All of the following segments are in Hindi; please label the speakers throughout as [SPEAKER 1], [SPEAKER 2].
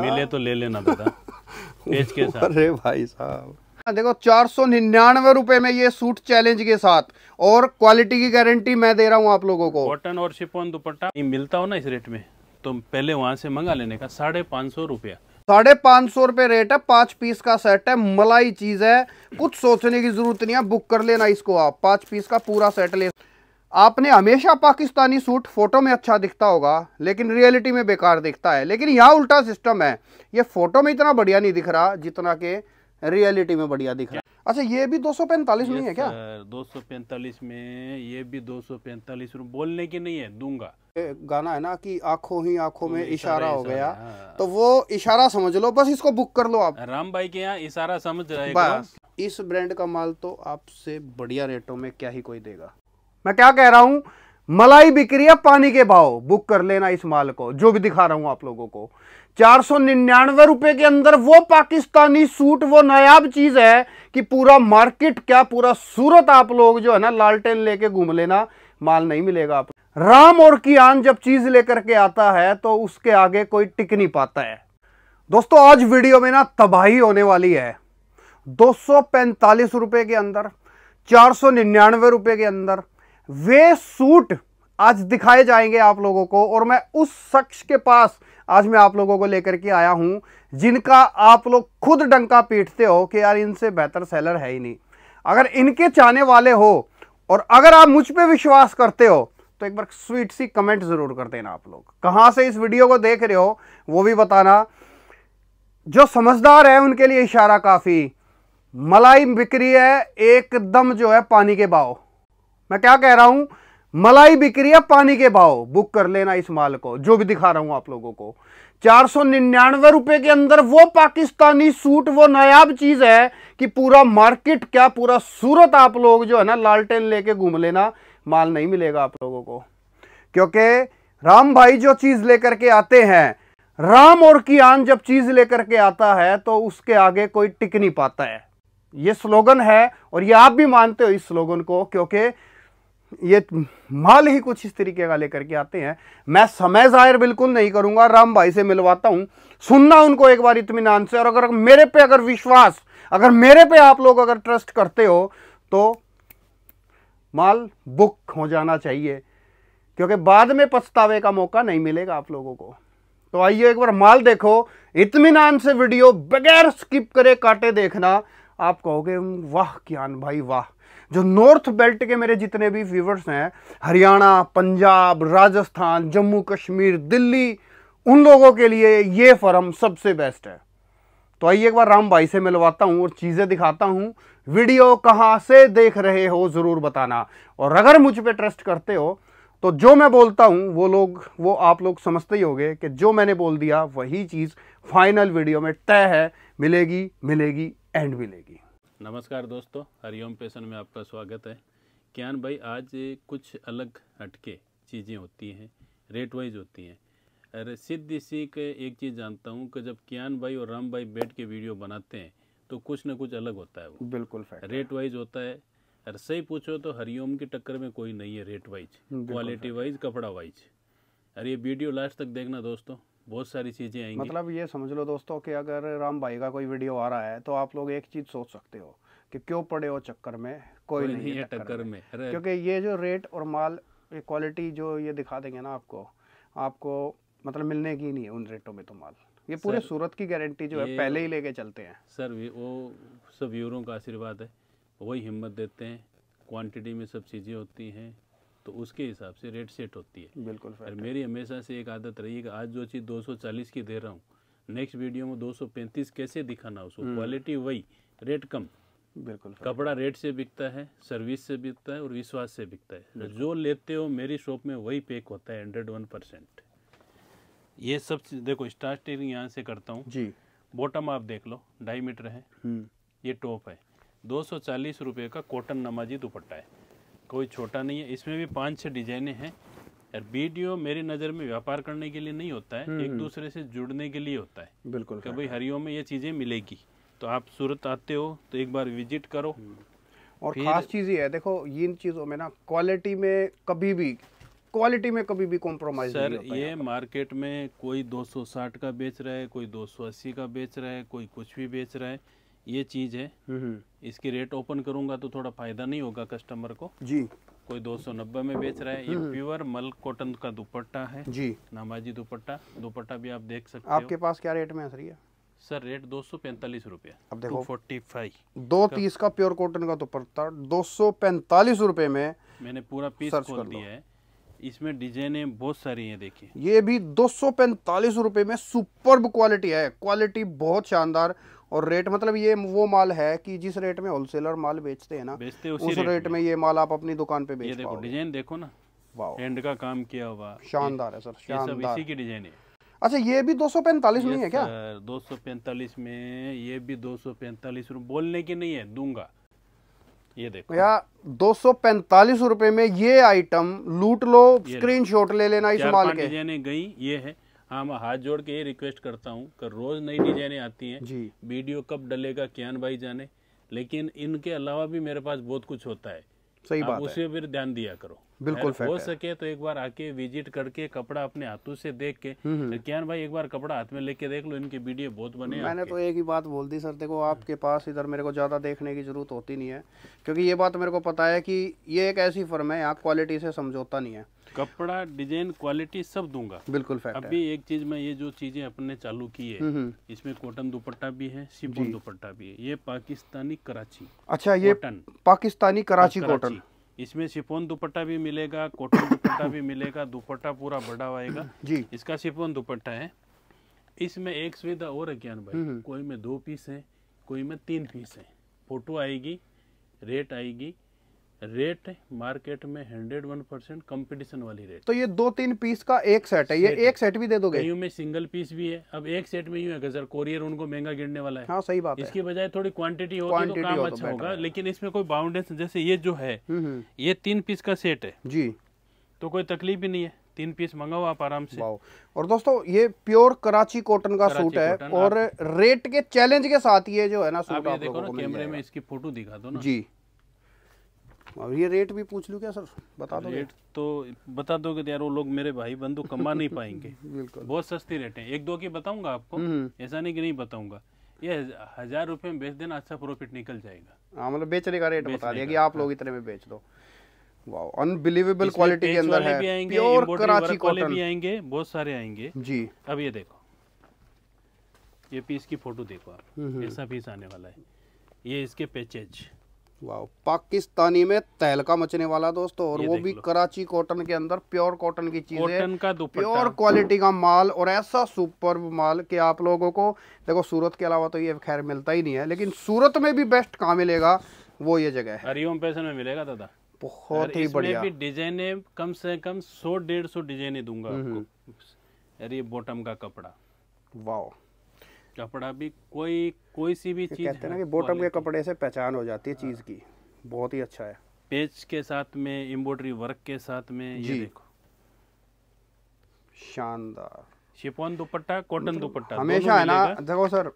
[SPEAKER 1] मिले
[SPEAKER 2] तो ले लेना पेज के साथ अरे भाई साहब हाँ, देखो चार सौ निन्यानवे रुपए में ये सूट चैलेंज के साथ और क्वालिटी की गारंटी मैं दे रहा हूँ आप लोगों को
[SPEAKER 1] कॉटन और शिफोन दुपट्टा मिलता हो ना इस रेट में तो पहले वहाँ से मंगा लेने का साढ़े पाँच सौ रुपया
[SPEAKER 2] साढ़े पाँच सौ रुपये रेट है पाँच पीस का सेट है मलाई चीज़ है कुछ सोचने की जरूरत नहीं है बुक कर लेना इसको आप पाँच पीस का पूरा सेट ले आपने हमेशा पाकिस्तानी सूट फ़ोटो में अच्छा दिखता होगा लेकिन रियलिटी में बेकार दिखता है लेकिन यहाँ उल्टा सिस्टम है ये फ़ोटो में इतना बढ़िया नहीं दिख रहा जितना के रियलिटी में बढ़िया दिख रहा है अच्छा ये भी दो सौ पैंतालीस में है क्या
[SPEAKER 1] दो सौ पैंतालीस में ये भी दो सौ पैंतालीस बोलने की नहीं है दूंगा
[SPEAKER 2] गाना है ना कि आंखों ही आंखों में इशारा हो गया हाँ। तो वो इशारा समझ लो बस इसको बुक कर लो आप राम भाई के यहाँ इशारा समझ रहे बस इस ब्रांड का माल तो आपसे बढ़िया रेटों में क्या ही कोई देगा मैं क्या कह रहा हूं मलाई बिक्री है पानी के भाव बुक कर लेना इस माल को जो भी दिखा रहा हूं आप लोगों को चार सौ निन्यानवे रुपए के अंदर वो पाकिस्तानी सूट वो नायाब चीज है कि पूरा मार्केट क्या पूरा सूरत आप लोग जो है ना लालटेन लेके घूम लेना माल नहीं मिलेगा आप राम और कियान जब चीज लेकर के आता है तो उसके आगे कोई टिक नहीं पाता है दोस्तों आज वीडियो में ना तबाही होने वाली है दो सौ के अंदर चार सौ निन्यानवे के अंदर वे सूट आज दिखाए जाएंगे आप लोगों को और मैं उस शख्स के पास आज मैं आप लोगों को लेकर के आया हूं जिनका आप लोग खुद डंका पीटते हो कि यार इनसे बेहतर सेलर है ही नहीं अगर इनके चाहने वाले हो और अगर आप मुझ पर विश्वास करते हो तो एक बार स्वीट सी कमेंट ज़रूर कर देना आप लोग कहां से इस वीडियो को देख रहे हो वो भी बताना जो समझदार है उनके लिए इशारा काफ़ी मलाई बिक्री है एकदम जो है पानी के बाव मैं क्या कह रहा हूं मलाई बिक्री है पानी के भाव बुक कर लेना इस माल को जो भी दिखा रहा हूं आप लोगों को चार सौ निन्यानवे रुपए के अंदर वो पाकिस्तानी सूट वो नायाब चीज है कि पूरा मार्केट क्या पूरा सूरत आप लोग जो है ना लालटेन लेके घूम लेना माल नहीं मिलेगा आप लोगों को क्योंकि राम भाई जो चीज लेकर के आते हैं राम और कियान जब चीज लेकर के आता है तो उसके आगे कोई टिक नहीं पाता है ये स्लोगन है और ये आप भी मानते हो इस स्लोगन को क्योंकि ये माल ही कुछ इस तरीके का लेकर के आते हैं मैं समय ज़ाहिर बिल्कुल नहीं करूंगा राम भाई से मिलवाता हूं सुनना उनको एक बार इतमान से और अगर मेरे पे अगर विश्वास अगर मेरे पे आप लोग अगर ट्रस्ट करते हो तो माल बुक हो जाना चाहिए क्योंकि बाद में पछतावे का मौका नहीं मिलेगा आप लोगों को तो आइए एक बार माल देखो इतमान से वीडियो बगैर स्किप करे काटे देखना आप कहोगे वाह क्या भाई वाह जो नॉर्थ बेल्ट के मेरे जितने भी व्यूवर्स हैं हरियाणा पंजाब राजस्थान जम्मू कश्मीर दिल्ली उन लोगों के लिए ये फर्म सबसे बेस्ट है तो आइए एक बार राम भाई से मिलवाता हूँ और चीज़ें दिखाता हूँ वीडियो कहाँ से देख रहे हो ज़रूर बताना और अगर मुझ पर ट्रस्ट करते हो तो जो मैं बोलता हूँ वो लोग वो आप लोग समझते ही हो कि जो मैंने बोल दिया वही चीज़ फाइनल वीडियो में तय है मिलेगी मिलेगी एंड मिलेगी
[SPEAKER 1] नमस्कार दोस्तों हरिओम पेशन में आपका स्वागत है क्यान भाई आज कुछ अलग हटके चीज़ें होती हैं रेट वाइज होती हैं अरे सिद्ध सीख एक चीज़ जानता हूँ कि जब क्यान भाई और राम भाई बैठ के वीडियो बनाते हैं तो कुछ ना कुछ अलग होता है वो बिल्कुल रेट वाइज होता है अरे सही पूछो तो हरिओम की टक्कर में कोई नहीं है रेट वाइज क्वालिटी वाइज कपड़ा वाइज अरे ये वीडियो लास्ट तक देखना दोस्तों बहुत सारी चीज़ें आएंगी मतलब
[SPEAKER 2] ये समझ लो दोस्तों कि अगर राम भाई का कोई वीडियो आ रहा है तो आप लोग एक चीज़ सोच सकते हो कि क्यों पड़े हो चक्कर में कोई, नहीं है टक्कर
[SPEAKER 1] में, क्योंकि
[SPEAKER 2] ये जो रेट और माल ये क्वालिटी जो ये दिखा देंगे ना आपको आपको मतलब मिलने की नहीं है उन रेटों में तो माल ये पूरे सूरत की गारंटी जो है पहले ही लेके चलते हैं
[SPEAKER 1] सर वो सब व्यूरों का आशीर्वाद है वही हिम्मत देते हैं क्वांटिटी में सब चीज़ें होती हैं तो उसके हिसाब से रेट सेट होती है बिल्कुल और मेरी हमेशा से एक आदत रही है कि आज जो चीज़ 240 की दे रहा हूँ नेक्स्ट वीडियो में 235 कैसे दिखाना उसको क्वालिटी हम्म। वही रेट कम बिल्कुल कपड़ा रेट से बिकता है सर्विस से बिकता है और विश्वास से बिकता है तो जो लेते हो मेरी शॉप में वही पैक होता है हंड्रेड वन परसेंट ये सब देखो स्टार्टिंग यहाँ से करता हूँ जी बॉटम आप देख लो डाई मीटर है हम्म। ये टॉप है दो सौ चालीस रुपये का कॉटन नमाजी दुपट्टा है कोई छोटा नहीं है इसमें भी पांच छह डिजाइने हैं और वीडियो मेरी नज़र में व्यापार करने के लिए नहीं होता है एक हम्म, हम्म। दूसरे से जुड़ने के लिए होता है बिल्कुल कि भाई हरिओम में ये चीज़ें मिलेगी तो आप सूरत आते हो तो एक बार विजिट करो हम्म।
[SPEAKER 2] और ख़ास चीज़ ये है देखो इन चीज़ों में ना क्वालिटी में कभी भी क्वालिटी में कभी भी कॉम्प्रोमाइज सर नहीं होता ये
[SPEAKER 1] मार्केट में कोई 260 का बेच रहा है कोई 280 का बेच रहा है कोई कुछ भी बेच रहा है ये चीज़ है हम्म, हम्म। इसकी रेट ओपन करूंगा तो थोड़ा फायदा नहीं होगा कस्टमर को जी कोई 290 में बेच रहा है ये प्योर मल कॉटन का दुपट्टा है जी नामाजी दुपट्टा दुपट्टा भी आप देख सकते आपके हो आपके
[SPEAKER 2] पास क्या रेट में है सर ये
[SPEAKER 1] सर रेट दो सौ पैंतालीस रूपए फोर्टी फाइव दो तीस
[SPEAKER 2] का प्योर कॉटन का दुपट्टा दो सौ पैंतालीस रूपए में मैंने पूरा पीस खोल
[SPEAKER 1] दिया है इसमें डिजाइने बहुत सारी हैं देखिए
[SPEAKER 2] ये भी दो सौ रूपए में सुपर क्वालिटी है क्वालिटी बहुत शानदार और रेट मतलब ये वो माल है कि जिस रेट में होलसेलर माल बेचते हैं ना
[SPEAKER 1] बेचते उसी उस रेट, रेट
[SPEAKER 2] में।, ये माल आप अपनी दुकान पे बेच ये देखो
[SPEAKER 1] डिजाइन देखो ना हैंड का काम किया हुआ शानदार है सर शानदार इसी की डिजाइन है
[SPEAKER 2] अच्छा ये भी दो सौ पैंतालीस नहीं है क्या
[SPEAKER 1] दो सौ पैंतालीस में ये भी दो सौ पैंतालीस बोलने की नहीं है दूंगा ये देखो
[SPEAKER 2] भैया दो सौ रुपए में ये आइटम लूट लो स्क्रीन शॉट ले लेना इस माल के
[SPEAKER 1] डिजाइने गई ये है हाँ मैं हाथ जोड़ के ये रिक्वेस्ट करता हूँ कर रोज नई डिजाइने आती हैं जी वीडियो कब डलेगा क्यान भाई जाने लेकिन इनके अलावा भी मेरे पास बहुत कुछ होता है सही बात उसे फिर ध्यान दिया करो बिल्कुल हो सके तो एक बार आके विजिट करके कपड़ा अपने हाथों से देख के हम्म, हम्म। क्या भाई एक बार कपड़ा हाथ में लेके देख लो इनकी वीडियो बहुत बने मैंने
[SPEAKER 2] तो एक ही बात बोल दी सर देखो आपके पास इधर मेरे को ज़्यादा देखने की जरूरत होती नहीं है क्योंकि ये बात मेरे को पता है कि ये एक ऐसी फर्म है यहाँ क्वालिटी से समझौता नहीं है
[SPEAKER 1] कपड़ा डिजाइन क्वालिटी सब दूंगा बिल्कुल अभी एक चीज में ये जो चीजें अपने चालू की है हम्म, इसमें कॉटन दुपट्टा भी है शिफोन दुपट्टा भी है ये पाकिस्तानी कराची अच्छा ये
[SPEAKER 2] पाकिस्तानी कराची कॉटन
[SPEAKER 1] इसमें सिपोन दुपट्टा भी मिलेगा कॉटन दुपट्टा भी मिलेगा दुपट्टा पूरा बड़ा आएगा जी इसका सिपोन दुपट्टा है इसमें एक सुविधा और है ज्ञान भाई हम्म, हम्म। कोई में दो पीस है कोई में तीन पीस है फोटो आएगी रेट आएगी रेट मार्केट में हंड्रेड वन परसेंट कॉम्पिटिशन वाली रेट
[SPEAKER 2] तो ये दो तीन पीस का एक सेट है ये सेट एक सेट भी दे दोगे
[SPEAKER 1] में सिंगल पीस भी है अब एक सेट में यूँ है सर कोरियर उनको महंगा गिरने वाला है हाँ, सही बात इसकी बजाय थोड़ी क्वांटिटी तो हो तो काम हो अच्छा होगा लेकिन इसमें कोई बाउंडेंस जैसे ये जो है हम्म, हम्म। ये तीन पीस का सेट है जी तो कोई तकलीफ ही नहीं
[SPEAKER 2] है तीन पीस मंगाओ
[SPEAKER 1] आप आराम से और
[SPEAKER 2] दोस्तों ये प्योर कराची कॉटन का कराची सूट है और रेट के चैलेंज के साथ ये जो है ना सूट आप, आप देखो ना कैमरे में
[SPEAKER 1] इसकी फोटो दिखा दो ना जी
[SPEAKER 2] और ये रेट भी पूछ लूँ क्या सर बता दो रेट
[SPEAKER 1] तो बता दोगे तो यार वो लोग मेरे भाई बंधु कमा नहीं पाएंगे बिल्कुल बहुत सस्ती रेट है एक दो की बताऊंगा आपको हम्म। ऐसा
[SPEAKER 2] नहीं कि नहीं बताऊंगा
[SPEAKER 1] ये हजार रुपये में बेच देना अच्छा प्रॉफिट निकल जाएगा
[SPEAKER 2] हाँ मतलब बेचने का रेट बता दिया कि आप हाँ। लोग इतने में बेच दो वाओ अनबिलीवेबल क्वालिटी के अंदर है प्योर कराची कॉटन भी
[SPEAKER 1] आएंगे बहुत सारे आएंगे जी अब ये देखो ये पीस की फोटो देखो आप हम्म, हम्म। ऐसा पीस आने वाला है ये इसके पैचेज
[SPEAKER 2] वाह पाकिस्तानी में तहलका मचने वाला दोस्तों और वो भी कराची कॉटन के अंदर प्योर कॉटन की चीज है का प्योर क्वालिटी का माल और ऐसा सुपर माल कि आप लोगों को देखो सूरत के अलावा तो ये खैर मिलता ही नहीं है लेकिन सूरत में भी बेस्ट कहाँ मिलेगा वो ये जगह है
[SPEAKER 1] हरिओम पैसे में मिलेगा दादा
[SPEAKER 2] बहुत ही बढ़िया भी
[SPEAKER 1] डिजाइने कम से कम सौ डेढ़ सौ डिजाइने दूंगा हम्म, हम्म। अरे बॉटम का कपड़ा वाह कपड़ा भी कोई कोई सी भी चीज़ कहते ना कि बॉटम के
[SPEAKER 2] कपड़े से पहचान हो जाती है हाँ। चीज़ की बहुत ही अच्छा है
[SPEAKER 1] पेच के साथ में एम्ब्रॉयडरी वर्क के साथ में ये देखो
[SPEAKER 2] शानदार शिफोन दुपट्टा कॉटन मतलब दुपट्टा हमेशा है ना देखो सर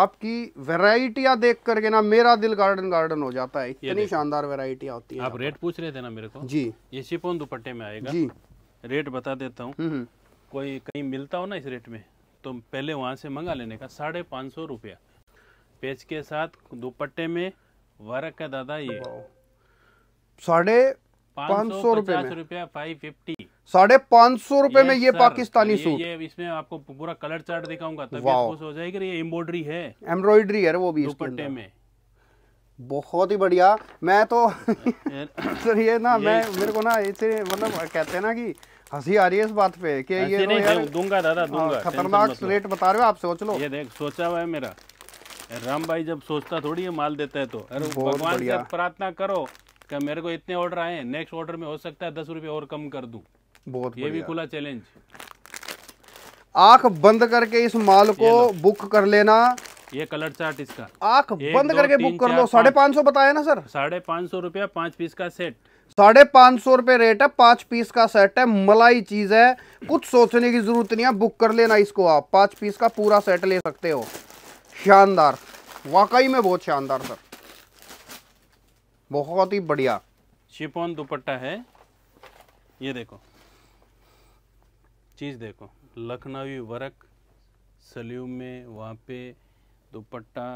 [SPEAKER 2] आपकी वेराइटियाँ देख करके ना मेरा दिल गार्डन गार्डन हो जाता है इतनी शानदार वेराइटियाँ होती है आप
[SPEAKER 1] रेट पूछ रहे थे ना मेरे को जी ये शिफोन दुपट्टे में आएगा जी रेट बता देता हूँ हम्म, हम्म। कोई कहीं मिलता हो ना इस रेट में तो पहले वहाँ से मंगा लेने का साढ़े पाँच सौ रुपया पेच के साथ दुपट्टे में वर्क का दादा ये
[SPEAKER 2] साढ़े पाँच सौ पचास रुपया
[SPEAKER 1] फाइव फिफ्टी
[SPEAKER 2] साढ़े पाँच सौ रुपए में ये पाकिस्तानी सूट
[SPEAKER 1] ये इसमें आपको पूरा कलर चार्ट दिखाऊंगा तभी खुश हो जाएगी ये एम्ब्रॉयडरी है
[SPEAKER 2] एम्ब्रॉयडरी है वो भी दुपट्टे में बहुत ही बढ़िया मैं तो
[SPEAKER 1] सर
[SPEAKER 2] ये ना ये मैं मेरे को ना इतने मतलब कहते हैं ना कि हंसी आ रही है इस बात पे कि ये नहीं तो यार, दूंगा दादा हाँ, दूंगा खतरनाक रेट बता रहे हो आप सोच लो
[SPEAKER 1] ये देख सोचा हुआ है मेरा राम भाई जब सोचता थोड़ी है माल देता है तो अरे भगवान से प्रार्थना करो कि मेरे को इतने ऑर्डर आए नेक्स्ट ऑर्डर में हो सकता है दस रुपए और कम कर दू बहुत ये भी खुला चैलेंज
[SPEAKER 2] आंख बंद करके इस माल को बुक कर लेना
[SPEAKER 1] ये कलर चार्ट इसका आंख बंद करके बुक कर लो साढ़े पाँच सौ बताया ना सर साढ़े पाँच सौ रुपया पाँच पीस का सेट
[SPEAKER 2] साढ़े पाँच सौ रुपये रेट है पाँच पीस का सेट है मलाई चीज़ है कुछ सोचने की ज़रूरत नहीं है बुक कर लेना इसको आप पाँच पीस का पूरा सेट ले सकते हो शानदार वाकई में बहुत शानदार सर बहुत ही बढ़िया
[SPEAKER 1] शिपोन दुपट्टा है ये देखो चीज़ देखो लखनवी वर्क सल्यूम में वहाँ पे दुपट्टा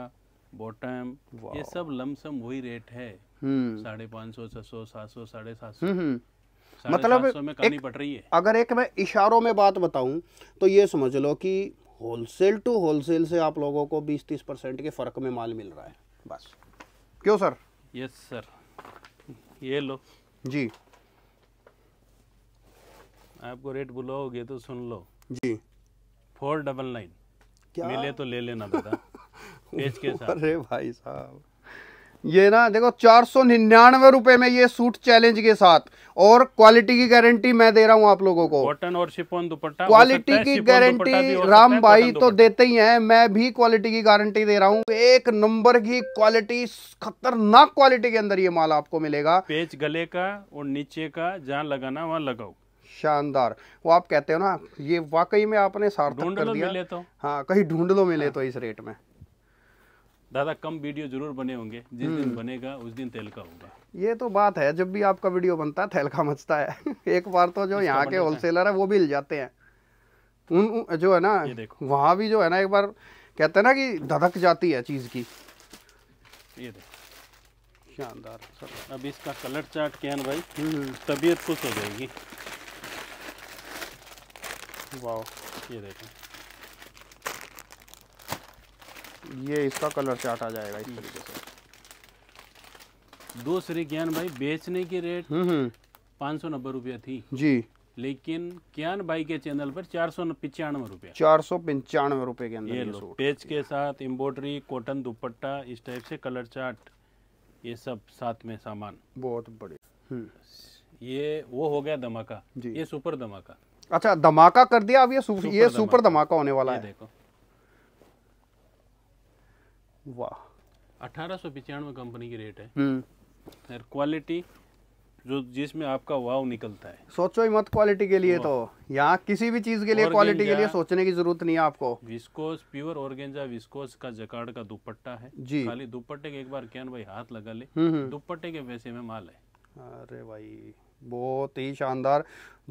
[SPEAKER 1] बॉटम ये सब लमसम वही रेट है हम्म। साढ़े पाँच सौ छह सौ सात सौ साढ़े सात सौ हम्म, हम्म। मतलब एक,
[SPEAKER 2] रही है अगर एक मैं इशारों में बात बताऊं तो ये समझ लो कि होलसेल टू होलसेल से आप लोगों को 20-30 परसेंट के फ़र्क में माल मिल रहा है बस क्यों सर
[SPEAKER 1] यस सर ये लो जी आपको रेट बुलाओगे तो सुन लो जी फोर डबल नाइन मिले
[SPEAKER 2] तो ले लेना बेटा पेज के साथ अरे भाई साहब ये ना देखो चार सौ निन्यानवे रुपए में ये सूट चैलेंज के साथ और क्वालिटी की गारंटी मैं दे रहा हूँ आप लोगों को कॉटन और शिफोन दुपट्टा क्वालिटी की गारंटी राम भाई तो देते ही हैं मैं भी क्वालिटी की गारंटी दे रहा हूँ एक नंबर की क्वालिटी खतरनाक क्वालिटी के अंदर ये माल आपको मिलेगा
[SPEAKER 1] पेच गले का और नीचे का जहाँ लगाना वहाँ लगाओ
[SPEAKER 2] शानदार वो आप कहते हो ना ये वाकई में आपने लो मिले तो हाँ कहीं ढूंढ लो मिले हाँ। तो इस रेट में
[SPEAKER 1] दादा कम वीडियो जरूर बने होंगे जिस दिन हम्म। बनेगा उस दिन तेलका होगा
[SPEAKER 2] ये तो बात है जब भी आपका वीडियो बनता है तेलका मचता है एक बार तो जो यहाँ के मतलब होलसेलर है वो भी हिल जाते हैं उन जो है ना वहाँ भी जो है ना एक बार कहते हैं ना कि धधक जाती है चीज़ की ये देखो
[SPEAKER 1] शानदार अब इसका कलर चार्ट कहन भाई हम्म। तबीयत खुश हो जाएगी वाह ये देखें ये इसका कलर चार्ट आ जाएगा इस तरीके से दो दूसरी ज्ञान भाई बेचने की रेट हम्म, हम्म। पाँच सौ नब्बे रुपया थी जी लेकिन ज्ञान भाई के चैनल पर चार सौ पंचानवे रुपया चार
[SPEAKER 2] सौ पंचानवे रूपए के अंदर ये लो
[SPEAKER 1] पेज के साथ एम्ब्रॉयडरी कॉटन दुपट्टा इस टाइप से कलर चार्ट ये सब साथ में सामान बहुत बढ़िया हम्म। ये वो हो गया धमाका ये सुपर धमाका
[SPEAKER 2] अच्छा धमाका कर दिया अब ये सुपर, ये सुपर धमाका होने वाला है देखो वाह
[SPEAKER 1] अठारह सौ पचानवे कंपनी की रेट है हम्म। और क्वालिटी जो जिसमें आपका वाव निकलता है
[SPEAKER 2] सोचो ही मत क्वालिटी के लिए तो यहाँ किसी भी चीज के लिए क्वालिटी के लिए सोचने की जरूरत नहीं है आपको
[SPEAKER 1] विस्कोस प्योर ऑर्गेंजा विस्कोस का जकार्ड का दुपट्टा है जी खाली दुपट्टे के एक बार कैन भाई हाथ लगा ले हम्म, हम्म। दुपट्टे के वैसे में माल है अरे भाई
[SPEAKER 2] बहुत ही शानदार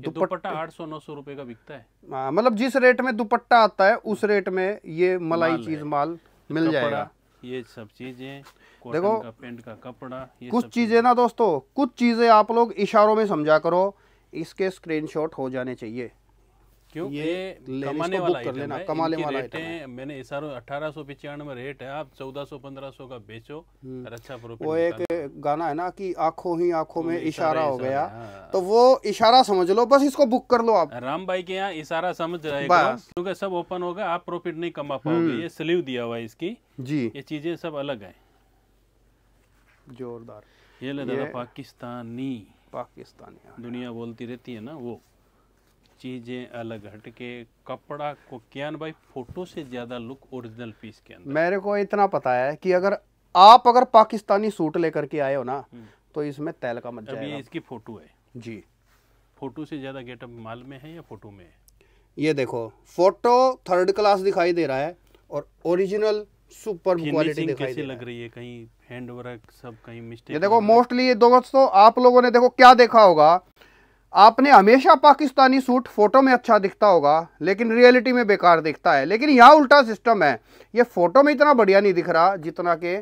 [SPEAKER 2] दुपट्टा
[SPEAKER 1] आठ सौ नौ सौ रूपये का बिकता है
[SPEAKER 2] हाँ, मतलब जिस रेट में दुपट्टा आता है उस रेट में ये मलाई चीज माल मिल जाएगा
[SPEAKER 1] ये सब चीज़ें देखो का पेंट का कपड़ा ये कुछ
[SPEAKER 2] चीज़ें ना दोस्तों कुछ चीज़ें आप लोग इशारों में समझा करो इसके स्क्रीनशॉट हो जाने चाहिए क्यों ये, कमाने वाला कर लेना कमाने वाला आइटम
[SPEAKER 1] है मैंने इस सारो अठारह सौ पिचानवे रेट है आप चौदह सौ पंद्रह सौ का बेचो हम्म। अच्छा प्रॉफिट वो एक
[SPEAKER 2] गाना है ना कि आंखों ही आंखों में इशारा हो गया हाँ। तो वो इशारा समझ लो बस इसको बुक कर लो आप
[SPEAKER 1] राम भाई के यहाँ इशारा समझ रहेगा क्योंकि सब ओपन होगा आप प्रॉफिट नहीं कमा पाओगे हम्म। ये स्लीव दिया हुआ है इसकी जी ये चीजें सब अलग है जोरदार ये ले दादा पाकिस्तानी पाकिस्तानी हाँ। दुनिया बोलती रहती है ना वो चीज़ें अलग हटके कपड़ा को क्या भाई फोटो से ज़्यादा लुक ओरिजिनल पीस के अंदर
[SPEAKER 2] मेरे को इतना पता है कि अगर आप अगर पाकिस्तानी सूट लेकर के आए हो ना हम्म। तो इसमें तेल का मतलब इसकी फ़ोटो है जी
[SPEAKER 1] फ़ोटो से ज़्यादा गेटअप माल में है या फ़ोटो में है
[SPEAKER 2] ये देखो फोटो थर्ड क्लास दिखाई दे रहा है और ओरिजिनल सुपर क्वालिटी दिखाई दे
[SPEAKER 1] लग रही है कहीं हैंड वर्क सब कहीं मिस्टेक ये
[SPEAKER 2] देखो मोस्टली ये दोस्तों आप लोगों ने देखो क्या देखा होगा आपने हमेशा पाकिस्तानी सूट फ़ोटो में अच्छा दिखता होगा लेकिन रियलिटी में बेकार दिखता है लेकिन यहाँ उल्टा सिस्टम है ये फ़ोटो में इतना बढ़िया नहीं दिख रहा जितना के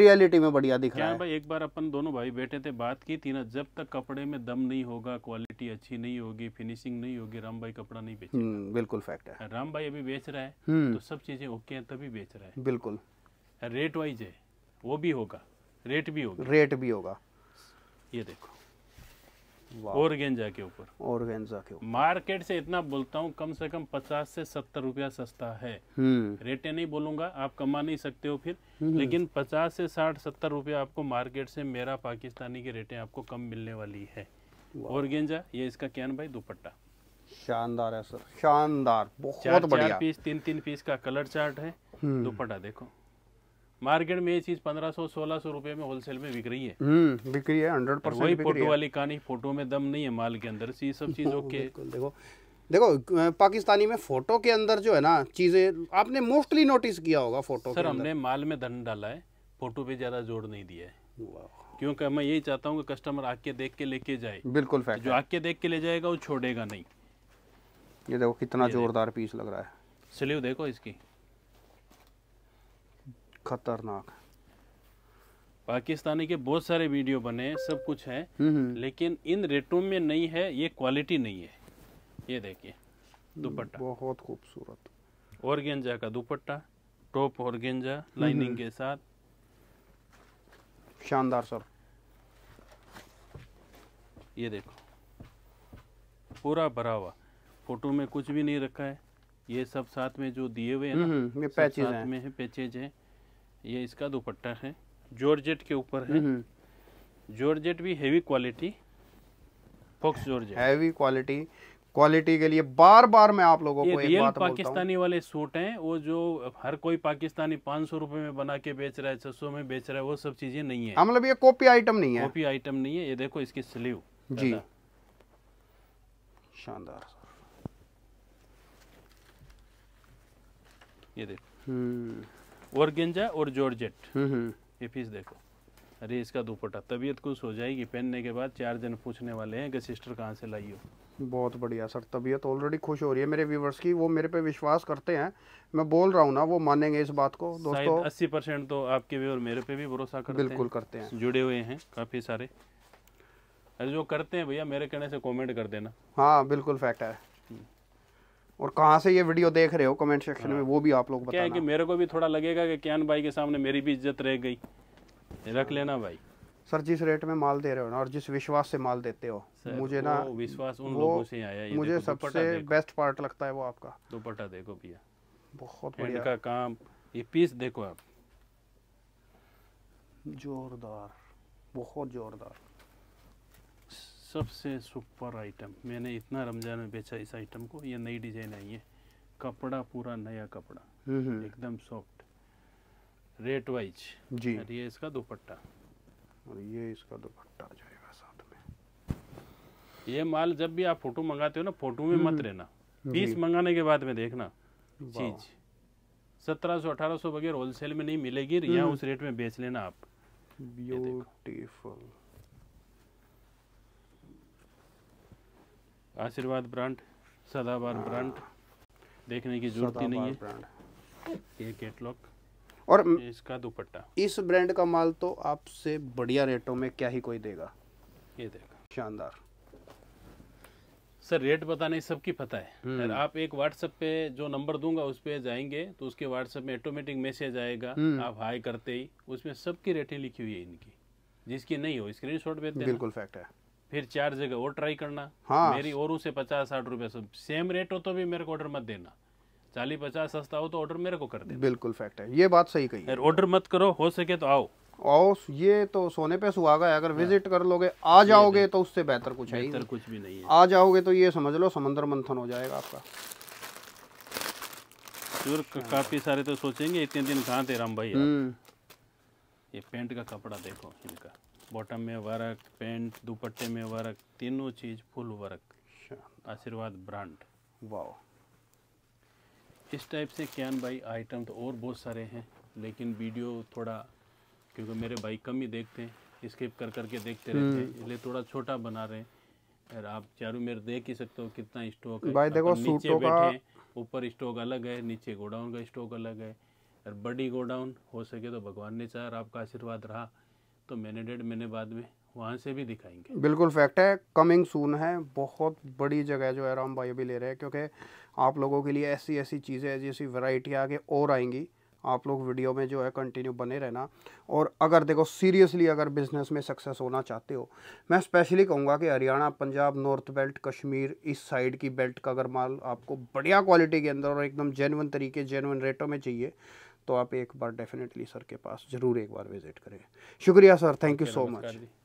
[SPEAKER 2] रियलिटी में बढ़िया दिख रहा है
[SPEAKER 1] भाई एक बार अपन दोनों भाई बैठे थे बात की थी ना जब तक कपड़े में दम नहीं होगा क्वालिटी अच्छी नहीं होगी फिनिशिंग नहीं होगी राम भाई कपड़ा नहीं बेचेगा हम्म, बिल्कुल फैक्ट है राम भाई अभी बेच रहा है हम्म। तो सब चीज़ें ओके हैं तभी बेच रहा है बिल्कुल रेट वाइज है वो भी होगा रेट भी होगा रेट भी होगा ये देखो औरगेंजा के ऊपर औरगेंजा के ऊपर मार्केट से इतना बोलता हूँ कम से कम पचास से सत्तर रुपया सस्ता है हम्म। रेटे नहीं बोलूंगा आप कमा नहीं सकते हो फिर हम्म। लेकिन पचास से साठ सत्तर रुपया आपको मार्केट से मेरा पाकिस्तानी की रेटें आपको कम मिलने वाली है और गेंजा ये इसका कैन भाई दुपट्टा शानदार है सर
[SPEAKER 2] शानदार बहुत बढ़िया
[SPEAKER 1] पीस तीन तीन पीस का कलर चार्ट है हम्म। दुपट्टा देखो मार्केट में ये चीज पंद्रह सौ सोलह सौ रुपए में होलसेल में बिक रही है
[SPEAKER 2] हम्म, बिक रही है हंड्रेड परसेंट वही फोटो वाली
[SPEAKER 1] कहानी फोटो में दम नहीं है माल के अंदर सी सब चीज ओके
[SPEAKER 2] देखो देखो पाकिस्तानी में फोटो के अंदर जो है ना चीजें आपने मोस्टली नोटिस किया होगा फोटो सर हमने
[SPEAKER 1] माल में धन डाला है फोटो पे ज्यादा जोर नहीं दिया है क्योंकि मैं यही चाहता हूँ कि कस्टमर आके देख के लेके जाए
[SPEAKER 2] बिल्कुल फैक्ट जो आके
[SPEAKER 1] देख के ले जाएगा वो छोड़ेगा
[SPEAKER 2] नहीं ये देखो कितना जोरदार पीस लग रहा है
[SPEAKER 1] स्लीव देखो इसकी
[SPEAKER 2] खतरनाक
[SPEAKER 1] पाकिस्तानी के बहुत सारे वीडियो बने सब कुछ है हम्म, हम्म। लेकिन इन रेटों में नहीं है ये क्वालिटी नहीं है ये देखिए दुपट्टा
[SPEAKER 2] बहुत खूबसूरत
[SPEAKER 1] गेंजा का दुपट्टा टॉप और हम्म, लाइनिंग के साथ शानदार सर ये देखो पूरा भरा हुआ फोटो में कुछ भी नहीं रखा है ये सब साथ में जो दिए हुए हैं ना ये पैचेज हैं पैचेज है ये इसका दुपट्टा है जॉर्जेट के ऊपर है जॉर्जेट हम्म। भी heavy quality
[SPEAKER 2] faux georgette heavy quality quality के लिए बार बार मैं आप लोगों को एक बात पाकिस्तानी
[SPEAKER 1] वाले सूट हैं वो जो हर कोई पाकिस्तानी पाँच सौ रुपए में बना के बेच रहा है छह में बेच रहा है वो सब चीजें नहीं है हाँ, मतलब ये
[SPEAKER 2] कॉपी आइटम नहीं है कॉपी
[SPEAKER 1] आइटम नहीं है ये देखो इसकी स्लीव जी शानदार ये देखो हम्म। और गेंजा और जॉर्जेट हम्म, हम्म। ये फीस देखो अरे इसका दुपट्टा तबीयत खुश हो जाएगी पहनने के बाद चार जन पूछने वाले हैं कि सिस्टर कहाँ से लाई हो
[SPEAKER 2] बहुत बढ़िया सर तबीयत ऑलरेडी खुश हो रही है मेरे व्यूवर्स की वो मेरे पे विश्वास करते हैं मैं बोल रहा हूँ ना वो मानेंगे इस बात को दोस्तों
[SPEAKER 1] अस्सी परसेंट तो आपके भी और मेरे पे भी भरोसा करते बिल्कुल हैं। करते हैं जुड़े हुए हैं काफ़ी सारे अरे जो करते हैं भैया मेरे कहने से कॉमेंट कर देना
[SPEAKER 2] हाँ बिल्कुल फैक्ट है हम्म। और कहाँ से ये वीडियो देख रहे हो कमेंट सेक्शन हाँ। में वो भी आप लोग बताना क्या है कि
[SPEAKER 1] मेरे को भी थोड़ा लगेगा कि कैन भाई के सामने मेरी भी इज्जत रह गई रख लेना भाई
[SPEAKER 2] सर जिस रेट में माल दे रहे हो ना और जिस विश्वास से माल देते हो मुझे ना विश्वास उन लोगों से आया ये मुझे सबसे बेस्ट पार्ट लगता है वो आपका
[SPEAKER 1] दोपट्टा देखो भैया बहुत बढ़िया का काम ये पीस देखो आप
[SPEAKER 2] जोरदार
[SPEAKER 1] बहुत जोरदार सबसे सुपर आइटम मैंने इतना रमजान में बेचा इस आइटम को ये नई डिजाइन आई है कपड़ा पूरा नया कपड़ा हम्म, हम्म। एकदम सॉफ्ट रेट वाइज जी और ये इसका दुपट्टा
[SPEAKER 2] और ये इसका दुपट्टा जाएगा साथ में
[SPEAKER 1] ये माल जब भी आप फोटो मंगाते हो ना फोटो में हम्म, मत रहना पीस मंगाने के बाद में देखना चीज सत्रह सौ अठारह सौ वगैरह होलसेल में नहीं मिलेगी यहाँ उस रेट में बेच लेना आप
[SPEAKER 2] ब्यूटीफुल
[SPEAKER 1] आशीर्वाद ब्रांड सदाबार हाँ। ब्रांड देखने की जरूरत ही नहीं है ये
[SPEAKER 2] कैटलॉग और इसका दुपट्टा इस ब्रांड का माल तो आपसे बढ़िया रेटों में क्या ही कोई देगा ये देगा शानदार
[SPEAKER 1] सर रेट बताने सबकी पता है सर हम्म। आप एक व्हाट्सएप पे जो नंबर दूंगा उस पर जाएंगे तो उसके व्हाट्सएप में ऑटोमेटिक मैसेज आएगा हम्म। आप हाई करते ही उसमें सबकी रेटें लिखी हुई है इनकी जिसकी नहीं हो स्क्रीनशॉट शॉट भेजते बिल्कुल फैक्ट है फिर चार जगह और ट्राई करना हाँ मेरी और उसे पचास साठ रुपए सब सेम रेट हो तो भी मेरे को ऑर्डर मत देना चालीस पचास सस्ता हो तो ऑर्डर मेरे को कर देना
[SPEAKER 2] बिल्कुल फैक्ट है ये बात सही कही ऑर्डर मत करो हो सके तो आओ आओ ये तो सोने पे सुहागा है अगर विजिट हाँ। कर लोगे आ जाओगे तो उससे बेहतर कुछ है बेहतर कुछ भी नहीं है आ जाओगे तो ये समझ लो समंदर मंथन हो जाएगा आपका
[SPEAKER 1] हाँ। काफी सारे तो सोचेंगे इतने दिन कहाँ थे राम भाई हम्म। ये पेंट का कपड़ा देखो इनका बॉटम में वर्क पेंट दुपट्टे में वर्क तीनों चीज़ full work Aashirvaad brand wow इस टाइप से कैन बाई आइटम तो और बहुत सारे हैं लेकिन वीडियो थोड़ा क्योंकि मेरे भाई कम ही देखते हैं स्किप कर करके देखते रहते हैं हम्म। इसलिए थोड़ा छोटा बना रहे हैं आप चारों मेरे देख ही सकते हो कितना स्टॉक है भाई देखो नीचे बैठे ऊपर स्टॉक अलग है नीचे गोडाउन का स्टॉक अलग है और बड़ी गोडाउन हो सके तो भगवान ने चाह आपका आशीर्वाद रहा तो महीने डेढ़ महीने बाद में वहाँ से भी दिखाएंगे
[SPEAKER 2] बिल्कुल फैक्ट है कमिंग सून है बहुत बड़ी जगह जो है राम भाई अभी ले रहे हैं क्योंकि आप लोगों के लिए ऐसी ऐसी चीज़ें ऐसी ऐसी वैरायटी आगे और आएंगी आप लोग वीडियो में जो है कंटिन्यू बने रहना और अगर देखो सीरियसली अगर बिजनेस में सक्सेस होना चाहते हो मैं स्पेशली कहूँगा कि हरियाणा पंजाब नॉर्थ बेल्ट कश्मीर इस साइड की बेल्ट का अगर माल आपको बढ़िया क्वालिटी के अंदर और एकदम जेनवन तरीके जेनवन रेटों में चाहिए तो आप एक बार डेफिनेटली सर के पास ज़रूर एक बार विज़िट करें शुक्रिया sir thank you so much